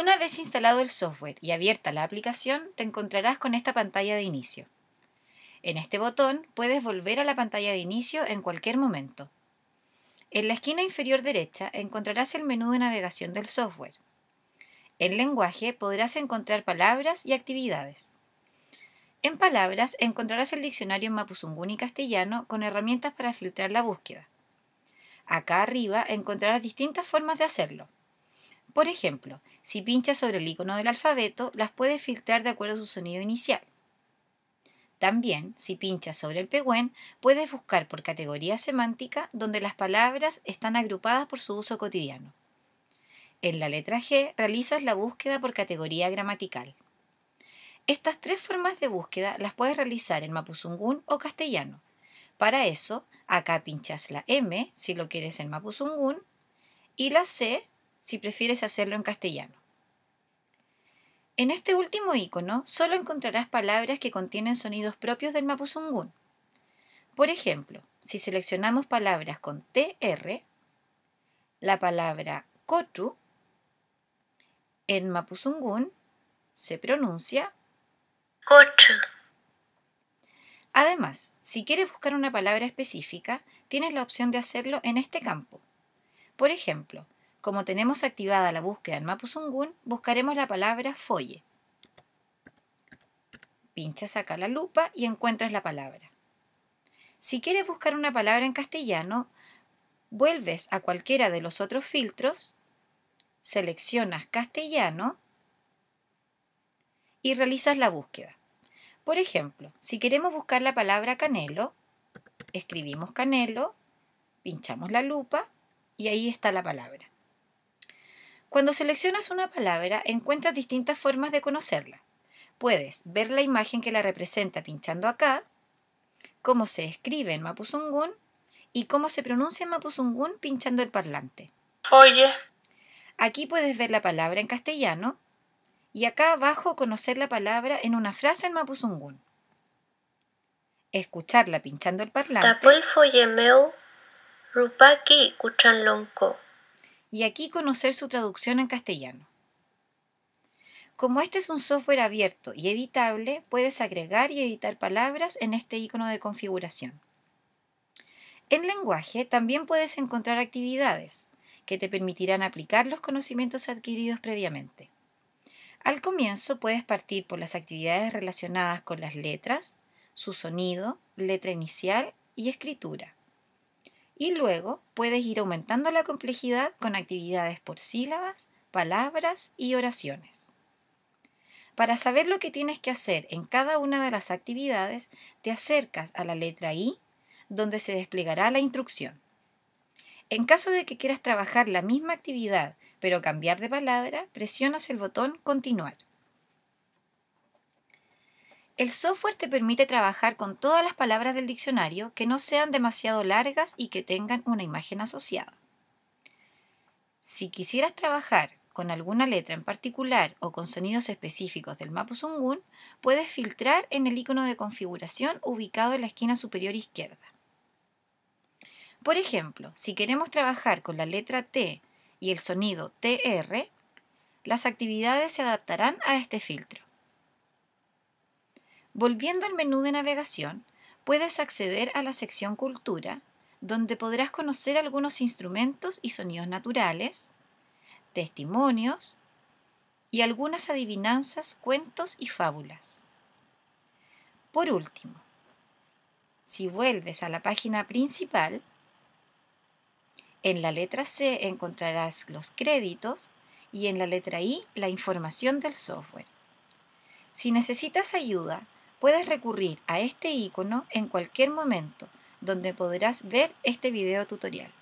Una vez instalado el software y abierta la aplicación, te encontrarás con esta pantalla de inicio. En este botón puedes volver a la pantalla de inicio en cualquier momento. En la esquina inferior derecha encontrarás el menú de navegación del software. En lenguaje podrás encontrar palabras y actividades. En palabras encontrarás el diccionario en y castellano con herramientas para filtrar la búsqueda. Acá arriba encontrarás distintas formas de hacerlo. Por ejemplo, si pinchas sobre el icono del alfabeto, las puedes filtrar de acuerdo a su sonido inicial. También, si pinchas sobre el pegüén, puedes buscar por categoría semántica donde las palabras están agrupadas por su uso cotidiano. En la letra G realizas la búsqueda por categoría gramatical. Estas tres formas de búsqueda las puedes realizar en mapuzungún o castellano. Para eso, acá pinchas la M si lo quieres en mapuzungún y la C si prefieres hacerlo en castellano. En este último icono solo encontrarás palabras que contienen sonidos propios del mapuzungún. Por ejemplo, si seleccionamos palabras con TR, la palabra KOTU, en mapuzungún se pronuncia KOTU. Además, si quieres buscar una palabra específica, tienes la opción de hacerlo en este campo. Por ejemplo, como tenemos activada la búsqueda en Mapusungun, buscaremos la palabra folle. Pinchas acá la lupa y encuentras la palabra. Si quieres buscar una palabra en castellano, vuelves a cualquiera de los otros filtros, seleccionas castellano y realizas la búsqueda. Por ejemplo, si queremos buscar la palabra canelo, escribimos canelo, pinchamos la lupa y ahí está la palabra. Cuando seleccionas una palabra, encuentras distintas formas de conocerla. Puedes ver la imagen que la representa pinchando acá, cómo se escribe en Mapuzungún y cómo se pronuncia en Mapuzungún pinchando el parlante. Oye. Aquí puedes ver la palabra en castellano y acá abajo conocer la palabra en una frase en Mapuzungún. Escucharla pinchando el parlante. foyemeu rupaki kuchanlonko y aquí conocer su traducción en castellano. Como este es un software abierto y editable, puedes agregar y editar palabras en este icono de configuración. En lenguaje también puedes encontrar actividades que te permitirán aplicar los conocimientos adquiridos previamente. Al comienzo puedes partir por las actividades relacionadas con las letras, su sonido, letra inicial y escritura. Y luego puedes ir aumentando la complejidad con actividades por sílabas, palabras y oraciones. Para saber lo que tienes que hacer en cada una de las actividades, te acercas a la letra I, donde se desplegará la instrucción. En caso de que quieras trabajar la misma actividad, pero cambiar de palabra, presionas el botón Continuar. El software te permite trabajar con todas las palabras del diccionario que no sean demasiado largas y que tengan una imagen asociada. Si quisieras trabajar con alguna letra en particular o con sonidos específicos del Mapuzungun, puedes filtrar en el icono de configuración ubicado en la esquina superior izquierda. Por ejemplo, si queremos trabajar con la letra T y el sonido TR, las actividades se adaptarán a este filtro. Volviendo al menú de navegación, puedes acceder a la sección Cultura, donde podrás conocer algunos instrumentos y sonidos naturales, testimonios y algunas adivinanzas, cuentos y fábulas. Por último, si vuelves a la página principal, en la letra C encontrarás los créditos y en la letra I la información del software. Si necesitas ayuda, Puedes recurrir a este icono en cualquier momento donde podrás ver este video tutorial.